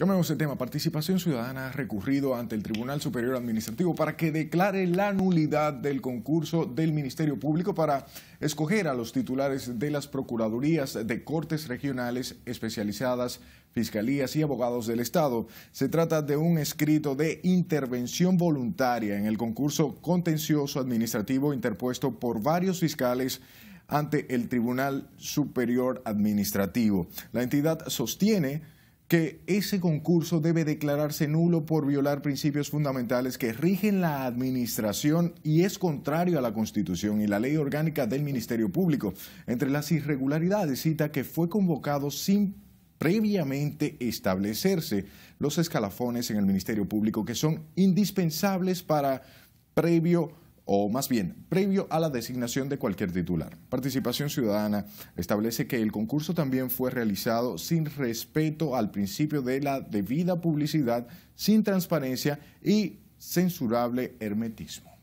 Cambiamos el tema. Participación Ciudadana ha recurrido ante el Tribunal Superior Administrativo para que declare la nulidad del concurso del Ministerio Público para escoger a los titulares de las Procuradurías de Cortes Regionales especializadas, Fiscalías y Abogados del Estado. Se trata de un escrito de intervención voluntaria en el concurso contencioso administrativo interpuesto por varios fiscales ante el Tribunal Superior Administrativo. La entidad sostiene que ese concurso debe declararse nulo por violar principios fundamentales que rigen la administración y es contrario a la Constitución y la ley orgánica del Ministerio Público. Entre las irregularidades cita que fue convocado sin previamente establecerse los escalafones en el Ministerio Público que son indispensables para previo o más bien, previo a la designación de cualquier titular. Participación Ciudadana establece que el concurso también fue realizado sin respeto al principio de la debida publicidad, sin transparencia y censurable hermetismo.